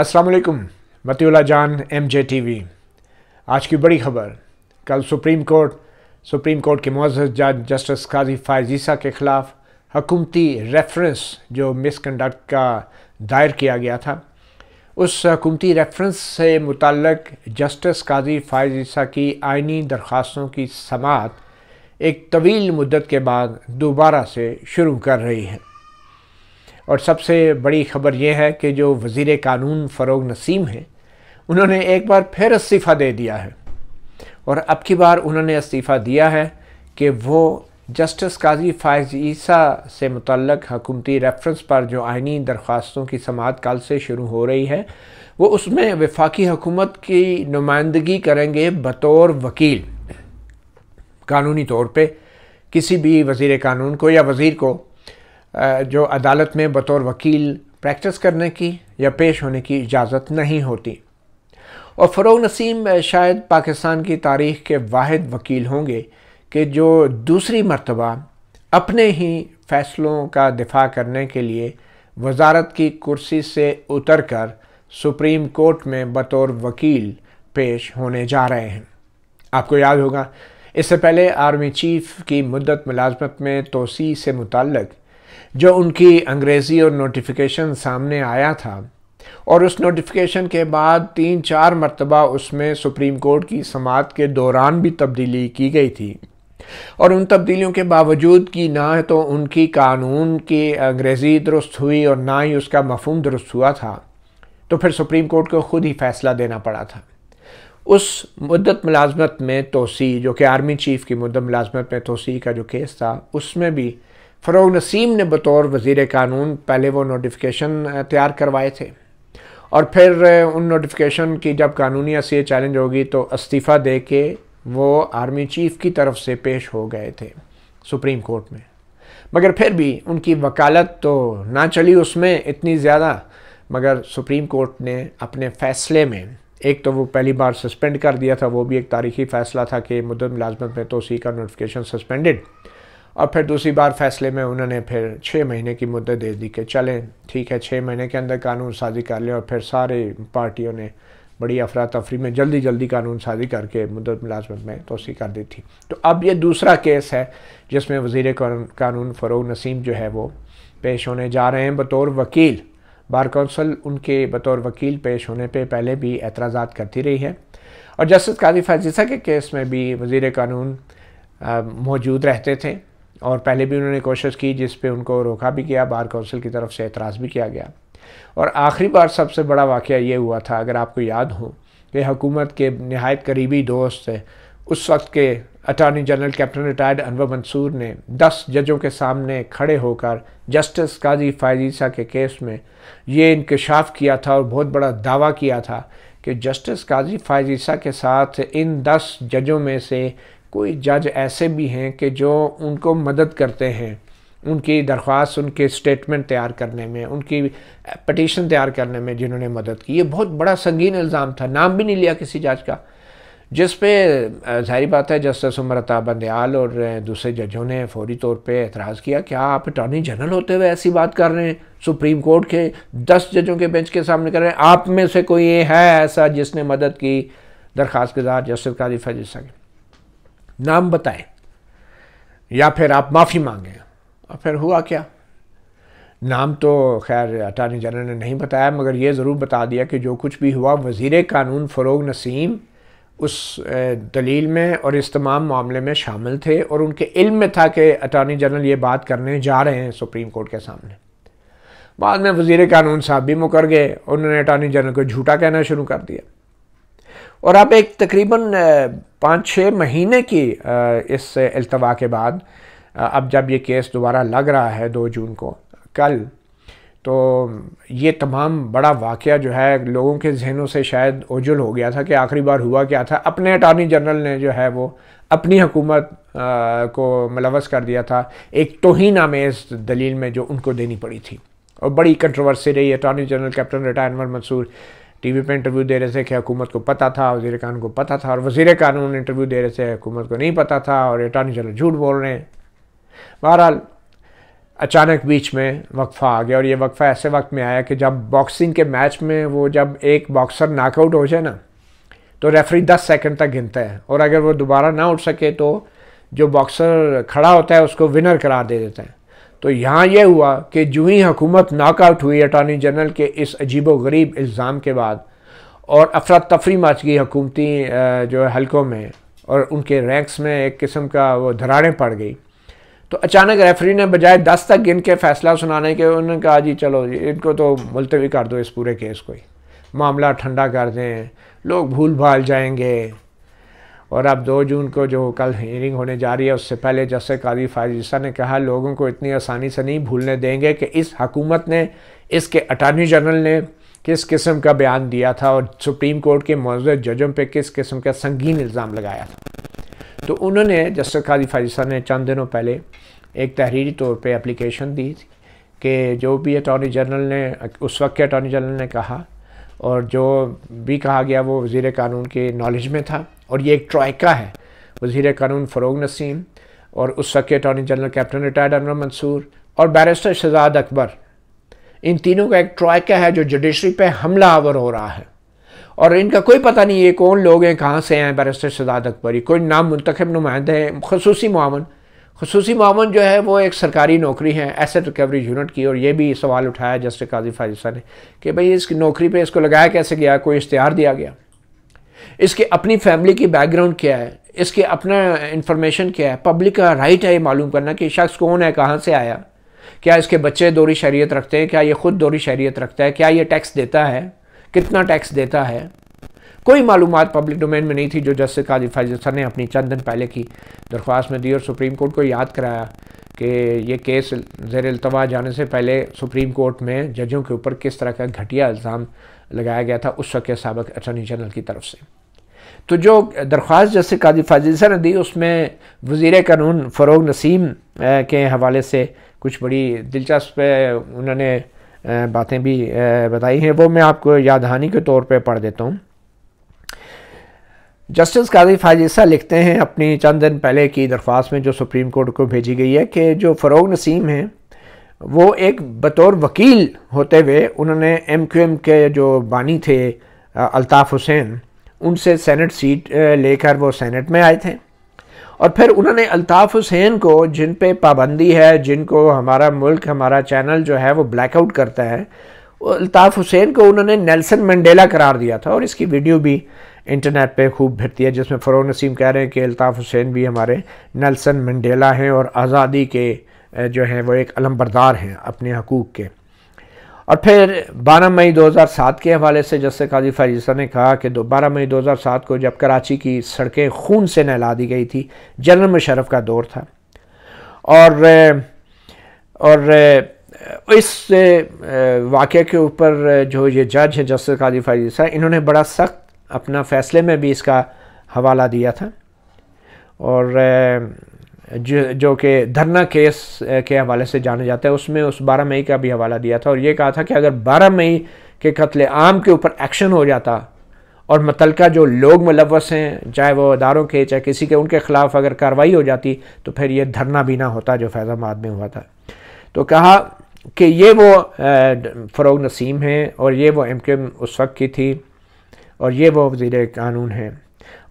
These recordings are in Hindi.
असलकुम मतियला जान एम जे टी वी आज की बड़ी खबर कल सुप्रीम कोर्ट सुप्रीम कोर्ट के मुआज़ जज जस्टिस काजी फायजीसा के ख़िलाफ़ हकूमती रेफरेंस जो मिसकंडक्ट का दायर किया गया था उस हकूमती रेफरेंस से मुतक जस्टिस काजी फायजीसा की आइनी दरख्वास्तों की समात एक तवील मुद्दत के बाद दोबारा से शुरू कर रही है और सबसे बड़ी खबर यह है कि जो वज़ी कानून फ़रोग नसीम हैं उन्होंने एक बार फिर इस्तीफ़ा दे दिया है और अब की बार उन्होंने इस्तीफ़ा दिया है कि वो जस्टिस काजी फ़ायज़ ईसा से मुतलक हकूमती रेफरेंस पर जो आइनी दरख्वास्तों की समात कल से शुरू हो रही है वो उसमें वफाकी हकूमत की नुमाइंदगी करेंगे बतौर वकील कानूनी तौर पर किसी भी वज़ी कानून को या वज़ीर को जो अदालत में बतौर वकील प्रैक्टिस करने की या पेश होने की इजाज़त नहीं होती और फ़रोग नसीम शायद पाकिस्तान की तारीख़ के वाद वकील होंगे कि जो दूसरी मरतबा अपने ही फ़ैसलों का दिफा करने के लिए वजारत की कुर्सी से उतर कर सुप्रीम कोर्ट में बतौर वकील पेश होने जा रहे हैं आपको याद होगा इससे पहले आर्मी चीफ की मदत मुलाजमत में तोसी से मुतक जो उनकी अंग्रेज़ी और नोटिफिकेशन सामने आया था और उस नोटिफिकेशन के बाद तीन चार मरतबा उसमें सुप्रीम कोर्ट की समात के दौरान भी तब्दीली की गई थी और उन तब्दीलियों के बावजूद कि ना तो उनकी कानून की अंग्रेज़ी दुरुस्त हुई और ना ही उसका मफहम दुरुस्त हुआ था तो फिर सुप्रीम कोर्ट को ख़ुद ही फैसला देना पड़ा था उस मुद्दत मुलाजमत में तोसी जो कि आर्मी चीफ़ की मुद्दत मुलाजमत में तोसी का जो केस था उसमें भी फ़रोग नसीम ने बतौर वज़ी कानून पहले वो नोटिफिकेशन तैयार करवाए थे और फिर उन नोटिफिकेशन की जब कानूनी हैसियत चैलेंज होगी तो इस्तीफ़ा दे के वो आर्मी चीफ़ की तरफ से पेश हो गए थे सुप्रीम कोर्ट में मगर फिर भी उनकी वकालत तो ना चली उसमें इतनी ज़्यादा मगर सुप्रीम कोर्ट ने अपने फ़ैसले में एक तो वो पहली बार सस्पेंड कर दिया था वो भी एक तारीखी फ़ैसला था कि मुद्दत मुलाजमत में तोसी का नोटिफिकेशन सस्पेंडेड और फिर दूसरी बार फैसले में उन्होंने फिर छः महीने की मुद्दत दे दी कि चलें ठीक है छः महीने के अंदर कानून साजी कर लें और फिर सारे पार्टियों ने बड़ी अफरा तफरी में जल्दी जल्दी कानून साजी करके मुदत मुलाजमत में तोसी कर दी थी तो अब ये दूसरा केस है जिसमें वजीर कानून फ़रोग नसीम जो है वो पेश होने जा रहे हैं बतौर वकील बार कौंसल उनके बतौर वकील पेश होने पे पहले भी एतराज़ा करती रही है और जस्टिस काजी फाजिसा के केस में भी वजीर कानून मौजूद रहते थे और पहले भी उन्होंने कोशिश की जिस पे उनको रोका भी गया बार काउंसिल की तरफ से एतराज़ भी किया गया और आखिरी बार सबसे बड़ा वाक़ ये हुआ था अगर आपको याद हो कि हुकूमत के नहायत करीबी दोस्त उस वक्त के attorney general captain retired Anwar Mansoor ने 10 जजों के सामने खड़े होकर जस्टिस काजी फायजीसा के केस में ये इंकशाफ किया था और बहुत बड़ा दावा किया था कि जस्टिस काजी फायजीसा के साथ इन 10 जजों में से कोई जज ऐसे भी हैं कि जो उनको मदद करते हैं उनकी दरख्वास्त उनके स्टेटमेंट तैयार करने में उनकी पटिशन तैयार करने में जिन्होंने मदद की ये बहुत बड़ा संगीन इल्ज़ाम था नाम भी नहीं लिया किसी जज का जिस पे जाहरी बात है जस्टिस उमर अता बंदयाल और दूसरे जजों ने फौरी तौर पे एतराज़ किया क्या आप अटॉर्नी जनरल होते हुए ऐसी बात कर रहे हैं सुप्रीम कोर्ट के दस जजों के बेंच के सामने कर रहे हैं आप में से कोई है ऐसा जिसने मदद की दरख्वास्त गुजार जस्टिस काजी फैज सकें नाम बताए या फिर आप माफ़ी मांगे और फिर हुआ क्या नाम तो खैर अटारनी जनरल ने नहीं बताया मगर ये ज़रूर बता दिया कि जो कुछ भी हुआ वज़ी कानून फ़रोग नसीम उस दलील में और इस तमाम मामले में शामिल थे और उनके इल्म में था कि अटारनी जनरल ये बात करने जा रहे हैं सुप्रीम कोर्ट के सामने बाद में वज़ी कानून साहब भी मुकर गए उन्होंने अटारनी जनरल को झूठा कहना शुरू कर दिया और अब एक तकरीबन पाँच छः महीने की इस अल्तवा के बाद अब जब ये केस दोबारा लग रहा है दो जून को कल तो ये तमाम बड़ा वाक़ जो है लोगों के जहनों से शायद ओझल हो गया था कि आखिरी बार हुआ क्या था अपने अटारनी जनरल ने जो है वो अपनी हुकूमत को मुलवस कर दिया था एक तोहन इस दलील में जो उनको देनी पड़ी थी और बड़ी कंट्रोवर्सी रही attorney general captain retirement Mansoor T V पर इंटरव्यू दे रहे थे कि हुकूमत को पता था वजीर कानून को पता था और वजीर कानून इंटरव्यू दे रहे थे हुकूमत को नहीं पता था और अटॉर्नी जनरल झूठ बोल रहे हैं बहरहाल अचानक बीच में वक्फ़ा आ गया और ये वक्फ़ा ऐसे वक्त में आया कि जब बॉक्सिंग के मैच में वो जब एक बॉक्सर नाकआउट हो जाए ना तो रेफरी 10 सेकंड तक गिनता है और अगर वो दोबारा ना उठ सके तो जो बॉक्सर खड़ा होता है उसको विनर करार दे देता है तो यहाँ यह हुआ कि जू ही हुकूमत नाकआउट हुई अटारनी जनरल के इस अजीब गरीब इल्ज़ाम के बाद और अफरा तफरी मच गई हकूमती जो है हल्कों में और उनके रैंक्स में एक किस्म का वो धराड़ें पड़ गई तो अचानक रेफरी ने बजाय दस तक गिन के फैसला सुनाने के उन्होंने कहा जी चलो इनको तो मुलतवी कर दो इस पूरे केस को ही मामला ठंडा कर दें लोग भूल भाल जाएंगे और अब दो जून को जो कल हियरिंग होने जा रही है उससे पहले जैसे कादी फायजिसा ने कहा लोगों को इतनी आसानी से नहीं भूलने देंगे कि इस हकूमत ने इसके अटारनी जनरल ने किस किस्म का बयान दिया था और सुप्रीम कोर्ट के मौजूद जजों पर किस किस्म का संगीन इल्ज़ाम लगाया था तो उन्होंने जस्टिस काजी फायजिसा ने चंद दिनों पहले एक तहरीरी तौर पर एप्लीकेशन दी थी कि जो भी अटॉर्नी जनरल ने उस वक्त के अटॉर्नी जनरल ने कहा और जो भी कहा गया वो वजीर कानून के नॉलेज में था और ये एक ट्रायका है वजीर कानून फ़रोग नसीम और उस वक्त attorney general captain retired Anwar Mansoor और बैरिस्टर शहजाद अकबर इन तीनों का एक ट्रायका है जो जुडिशरी पे हमला आवर हो रहा है और इनका कोई पता नहीं ये कौन लोग हैं कहाँ से हैं बैरिस्टर शहजाद अकबर ये कोई नाम मुंतखब नुमाइंदे हैं खसूस मामन खसूस मामन जो है वो एक सरकारी नौकरी है एसेट रिकवरी यूनिट की और ये भी सवाल उठाया जस्टिस काजी फाजिसा ने कि भाई इस नौकरी पे इसको लगाया कैसे गया कोई इश्तहार दिया गया इसके अपनी फैमिली की बैकग्राउंड क्या है इसके अपना इन्फॉर्मेशन क्या है पब्लिक का राइट है ये मालूम करना कि शख्स कौन है कहाँ से आया क्या इसके बच्चे दोरी शहरीत रखते हैं क्या ये ख़ुद दोरी शहरीत रखता है क्या ये टैक्स देता है कितना टैक्स देता है कोई मालूम पब्लिक डोमेन में नहीं थी जो जस्टिस काजी सर ने अपनी चंद दिन पहले की दरख्वास्त में दी और सुप्रीम कोर्ट को याद कराया कि ये केस जेर अल्तवा जाने से पहले सुप्रीम कोर्ट में जजों के ऊपर किस तरह का घटिया इल्ज़ाम लगाया गया था उस वक्त सबक अटर्नी जनरल की तरफ से तो जो दरख्वास्त जैसे काजी फाजिल सर ने दी उसमें वज़ी कानून फ़रोग नसीम के हवाले से कुछ बड़ी दिलचस्प उन्होंने बातें भी बताई हैं वो मैं आपको यादहानी के तौर पर पढ़ देता हूँ जस्टिस काजी फाजिसा लिखते हैं अपनी चंद दिन पहले की दरख्वास्त में जो सुप्रीम कोर्ट को भेजी गई है कि जो फ़रोग नसीम हैं वो एक बतौर वकील होते हुए उन्होंने एम क्यू एम के जो बानी थे अल्ताफ़ हुसैन उनसे सेनेट सीट लेकर वो सेनेट में आए थे और फिर उन्होंने अल्ताफ़ हुसैन को जिन पे पाबंदी है जिनको हमारा मुल्क हमारा चैनल जो है वो ब्लैकआउट करता है अल्ताफ़ हुसैन को उन्होंने नेल्सन मंडेला करार दिया था और इसकी वीडियो भी इंटरनेट पे खूब भरती है जिसमें फ़रो नसीम कह रहे हैं कि अल्ताफ़ हुसैन भी हमारे नलसन मंडेला हैं और आज़ादी के जो हैं वो एक अलमबरदार हैं अपने हकूक़ के और फिर 12 मई 2007 के हवाले से जस्से काजी फारिजा ने कहा कि दो बारह मई 2007 को जब कराची की सड़कें खून से नहला दी गई थी जनरल मुशरफ का दौर था और और इस वाक़े के ऊपर जो ये जज हैं जस्टिस काजी फारिजा इन्होंने बड़ा सख्त अपना फ़ैसले में भी इसका हवाला दिया था और जो जो कि धरना केस के हवाले से जाना जाता है उसमें उस बारह मई का भी हवाला दिया था और ये कहा था कि अगर बारह मई के कत्ले आम के ऊपर एक्शन हो जाता और मतलका जो लोग मुलवस हैं चाहे वो अदारों के चाहे किसी के उनके ख़िलाफ़ अगर कार्रवाई हो जाती तो फिर ये धरना भी ना होता जो फैज़ाबाद में हुआ था तो कहा कि ये वो फ़रोग नसीम हैं और ये वो एम उस वक्त की थी और ये वो वजीर कानून हैं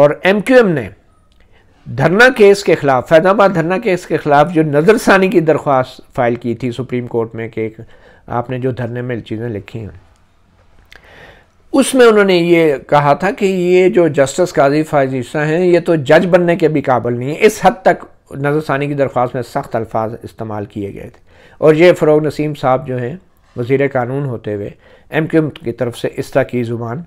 और एम क्यू एम ने धरना केस के ख़िलाफ़ फैजाबाद धरना केस के ख़िलाफ़ जो नज़रसानी की दरख्वास्त फ़ाइल की थी सुप्रीम कोर्ट में कि आपने जो धरने में चीज़ें लिखी हैं उसमें उन्होंने ये कहा था कि ये जो जस्टिस काजी फाजिशा हैं ये तो जज बनने के भी काबिल नहीं है इस हद तक नज़रसानी की दरख्वास्त में सख्त अल्फाज इस्तेमाल किए गए थे और ये फ़रोग नसीम साहब जो हैं वज़ी कानून होते हुए एम एम की तरफ से इस तरह की ज़ुबान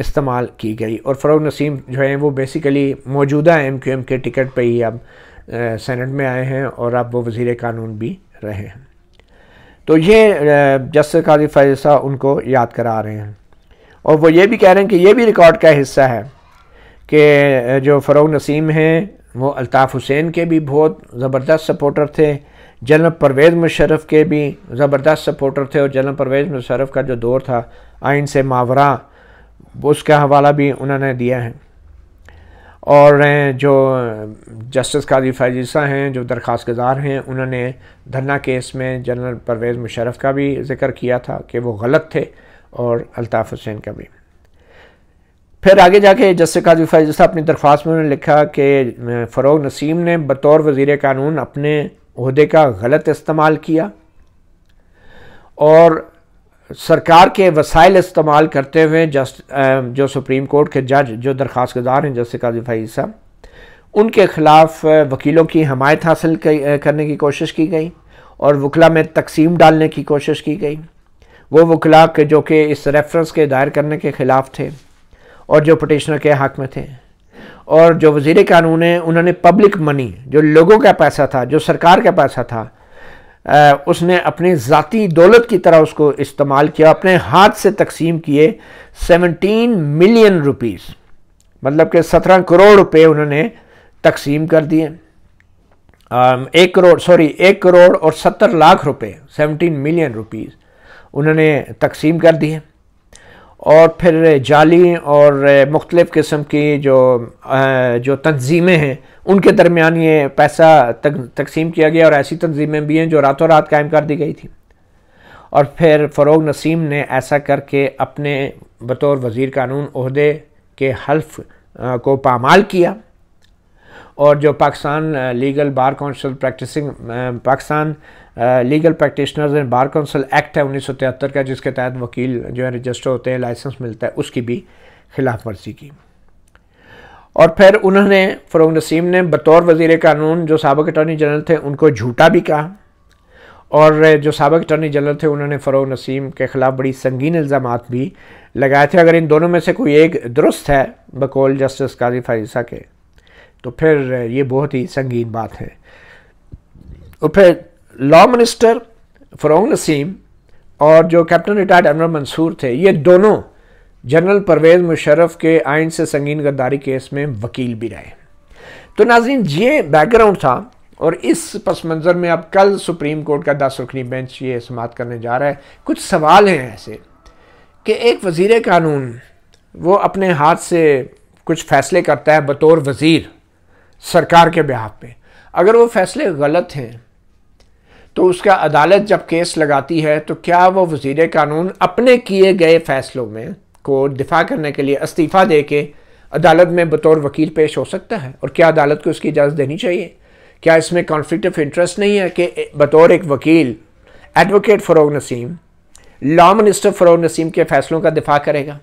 इस्तेमाल की गई और फरोग नसीम जो हैं वो बेसिकली मौजूदा एम क्यू एम के टिकट पर ही अब सेनेट में आए हैं और अब वो वज़ी कानून भी रहे हैं तो ये जस्टिस काजी फैजा उनको याद करा रहे हैं और वो ये भी कह रहे हैं कि ये भी रिकॉर्ड का हिस्सा है कि जो फ़रोग नसीम हैं वो अल्ताफ़ हुसैन के भी बहुत ज़बरदस्त सपोर्टर थे जनरल परवेज़ मुशरफ के भी ज़बरदस्त सपोर्टर थे और जनरल परवेज़ मुशरफ का जो दौर था आइन से मावरा उसका हवाला भी उन्होंने दिया है और जो जस्टिस काजी फैजीसा हैं जो दरख्वास गुजार हैं उन्होंने धरना केस में जनरल परवेज़ मुशरफ का भी जिक्र किया था कि वो गलत थे और अल्ताफ़ हुसैन का भी फिर आगे जाके जस्टिस काजी फैजीसा अपनी दरख्वास्त में उन्होंने लिखा कि फ़रोग नसीम ने बतौर वज़ी कानून अपने अहदे का गलत इस्तेमाल किया और सरकार के वसाइल इस्तेमाल करते हुए जस्ट जो सुप्रीम कोर्ट के जज जो दरख्वास्त गुजार हैं जस्टिस काजिफाई साहब उनके ख़िलाफ़ वकीलों की हमायत हासिल करने की कोशिश की गई और वकला में तकसीम डालने की कोशिश की गई वो वकला के जो कि इस रेफरेंस के दायर करने के ख़िलाफ़ थे और जो पटिशनर के हक़ में थे और जो वजीर कानून है उन्होंने पब्लिक मनी जो लोगों का पैसा था जो सरकार का पैसा था उसने अपनी ज़ाती दौलत की तरह उसको इस्तेमाल किया अपने हाथ से तकसीम किए 17 मिलियन रुपीस मतलब कि 17 करोड़ रुपए उन्होंने तकसीम कर दिए एक करोड़ सॉरी एक करोड़ और 70 लाख रुपए 17 मिलियन रुपीस उन्होंने तकसीम कर दिए और फिर जाली और मुख्तलिफ़ किस्म की जो जो तंजीमें हैं उनके दरमियान ये पैसा तक तकसीम किया गया और ऐसी तंजीमें भी हैं जो रातों रात कायम कर दी गई थी और फिर फ़रोग नसीम ने ऐसा करके अपने बतौर वज़ी कानून अहदे के हल्फ को पामाल किया और जो Pakistan legal bar council practising Pakistan legal practitioners and bar council act है उन्नीस का जिसके तहत वकील जो है रजिस्टर होते हैं लाइसेंस मिलता है उसकी भी खिलाफ वर्जी की और फिर उन्होंने फ़रोग नसीम ने बतौर वजीर कानून जो सबक अटॉर्नी जनरल थे उनको झूठा भी कहा और जो सबक अटॉर्नी जनरल थे उन्होंने फ़रोग नसीम के ख़िलाफ़ बड़ी संगीन इल्ज़ाम भी लगाए थे अगर इन दोनों में से कोई एक दुरुस्त है बकौल जस्टिस काजी फारिसा के तो फिर ये बहुत ही संगीन बात है और फिर लॉ मिनिस्टर फरोंग नसीम और जो कैप्टन रिटायर्ड अनवर मंसूर थे ये दोनों जनरल परवेज़ मुशर्रफ के आइन से संगीन गद्दारी केस में वकील भी रहे तो नाजीन ये बैकग्राउंड था और इस पस मंज़र में अब कल सुप्रीम कोर्ट का दस रुकनी बेंच ये समात करने जा रहा है कुछ सवाल हैं ऐसे कि एक वज़ी कानून वो अपने हाथ से कुछ फ़ैसले करता है बतौर वज़ीर सरकार के बिहाफ पे अगर वो फ़ैसले गलत हैं तो उसका अदालत जब केस लगाती है तो क्या वो वजीर कानून अपने किए गए फैसलों में को दिफा करने के लिए इस्तीफ़ा दे के अदालत में बतौर वकील पेश हो सकता है और क्या अदालत को उसकी इजाज़त देनी चाहिए क्या इसमें कॉन्फ्लिक्ट ऑफ इंटरेस्ट नहीं है कि बतौर एक वकील advocate Farogh Naseem law minister Farogh Naseem के फ़ैसलों का दिफा करेगा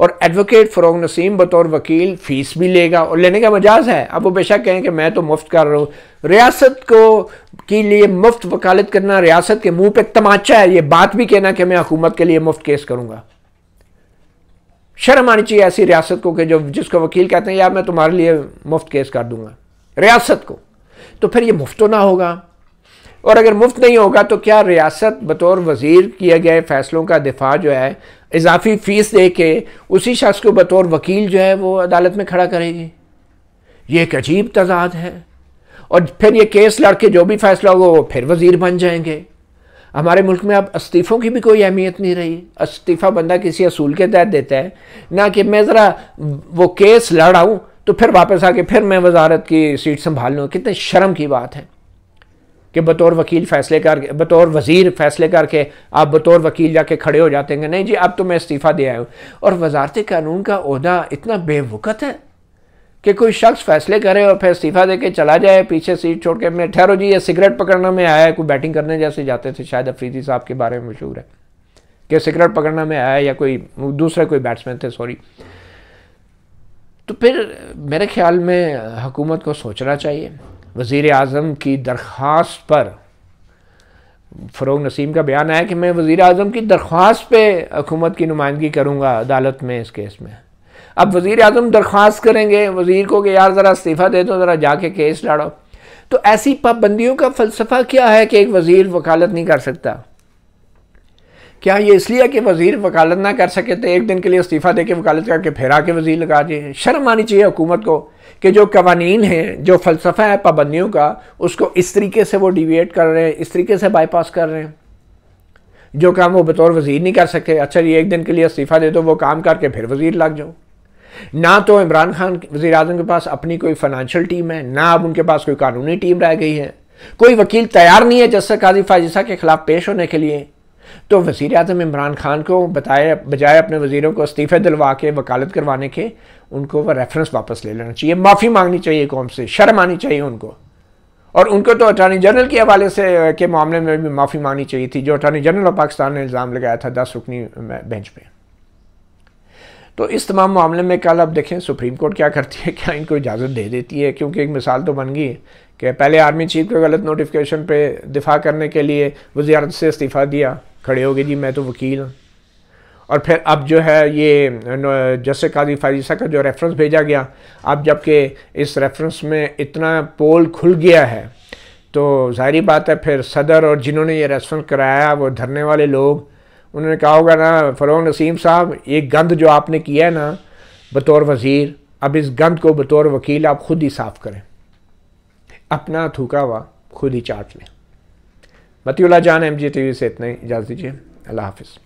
और एडवोकेट फ़रोग नसीम बतौर वकील फ़ीस भी लेगा और लेने का मजाज है अब वो बेशक कहें कि मैं तो मुफ्त कर रहा हूँ रियासत को के लिए मुफ्त वकालत करना रियासत के मुंह पे तमाचा है ये बात भी कहना कि मैं हुकूमत के लिए मुफ्त केस करूंगा शर्म आनी चाहिए ऐसी रियासत को कि जो जिसको वकील कहते हैं यार मैं तुम्हारे लिए मुफ्त केस कर दूंगा रियासत को तो फिर ये मुफ्त तो ना होगा और अगर मुफ्त नहीं होगा तो क्या रियासत बतौर वज़ीर किए गए फ़ैसलों का दिफा जो है इजाफी फ़ीस दे के उसी शख्स को बतौर वकील जो है वो अदालत में खड़ा करेगी ये एक अजीब तजाद है और फिर ये केस लड़के जो भी फैसला होगा वो फिर वजीर बन जाएंगे हमारे मुल्क में अब इस्तीफ़ों की भी कोई अहमियत नहीं रही इस्तीफ़ा बंदा किसी असूल के तहत देता है ना कि मैं ज़रा वो केस लड़ाऊँ तो फिर वापस आके फिर मैं वजारत की सीट संभाल लूँ कितने शर्म की बात है कि बतौर वकील फैसले करके बतौर वज़ीर फैसले करके आप बतौर वकील जाके खड़े हो जाते हैं नहीं जी अब तो मैं इस्तीफ़ा दे आया हूँ और वजारत कानून का अहदा इतना बेवकत है कि कोई शख्स फैसले करे और फिर इस्तीफ़ा दे के चला जाए पीछे सीट छोड़ के मैं ठहरो जी ये सिगरेट पकड़ना में आया है कोई बैटिंग करने जैसे जाते थे शायद अफरीदी साहब के बारे में मशहूर है कि सिगरेट पकड़ना में आया या कोई दूसरा कोई बैट्समैन थे सॉरी तो फिर मेरे ख्याल में हुकूमत को सोचना चाहिए वज़ी अजम की दरख्वास्त पर फ़रोग नसीम का बयान आया कि मैं वज़ी अजम की दरख्वास्त पर हुकूमत की नुमाइंदगी करूँगा अदालत में इस केस में अब वजीर अजम दरख्वास्त करेंगे वज़ीर को कि यार ज़रा इस्तीफ़ा दे दो ज़रा जाके केस लड़ो तो ऐसी पाबंदियों का फ़लसफ़ा क्या है कि एक वज़ीर वकालत नहीं कर सकता क्या ये इसलिए कि वज़ीर वकालत ना कर सके तो एक दिन के लिए इस्तीफ़ा दे के वकालत करके फिर आके वज़ीर लगा दिए शर्म आनी चाहिए हुकूमत को कि जो कवानीन है जो फ़लसफ़ा है पाबंदियों का उसको इस तरीके से वो डिविएट कर रहे हैं इस तरीके से बाईपास कर रहे हैं जो काम वो बतौर वज़ीर नहीं कर सके अच्छा ये एक दिन के लिए इस्तीफ़ा दे दो वो काम करके फिर वज़ीर लग जाओ ना तो इमरान खान वजी अजम के पास अपनी कोई फाइनेंशियल टीम है ना अब उनके पास कोई कानूनी टीम रह गई है कोई वकील तैयार नहीं है जस्सर काजी फाजिसा के खिलाफ पेश होने के लिए तो वजीर अजम इमरान खान को बताए बजाय अपने वजीरों को इस्तीफे दिलवा के वकालत करवाने के उनको वह रेफरेंस वापस ले लेना चाहिए माफ़ी मांगनी चाहिए कौम से शर्म आनी चाहिए उनको और उनको तो अटॉर्नी जनरल के हवाले से के मामले में भी माफ़ी मांगनी चाहिए थी जो अटॉर्नी जनरल ऑफ पाकिस्तान ने इल्ज़ाम लगाया था दस रुकनी बेंच पर तो इस तमाम मामले में कल आप देखें सुप्रीम कोर्ट क्या करती है क्या इनको इजाज़त दे देती है क्योंकि एक मिसाल तो बन गई कि पहले आर्मी चीफ के गलत नोटिफिकेशन पे दिफा करने के लिए वजारत से इस्तीफ़ा दिया खड़े हो गए जी मैं तो वकील हूँ और फिर अब जो है ये जैसे काजी फारिसा का जो रेफरेंस भेजा गया अब जबकि इस रेफरेंस में इतना पोल खुल गया है तो जाहरी बात है फिर सदर और जिन्होंने ये रेफरेंस कराया वो धरने वाले लोग उन्होंने कहा होगा ना फ़रोग नसीम साहब ये गंद जो आपने किया है ना बतौर वज़ीर अब इस गंद को बतौर वकील आप खुद ही साफ़ करें अपना थूका हुआ खुद ही चाट लें मतियला जान एम जी टी वी से इतना ही इजाज़ दीजिए अल्लाह हाफिज़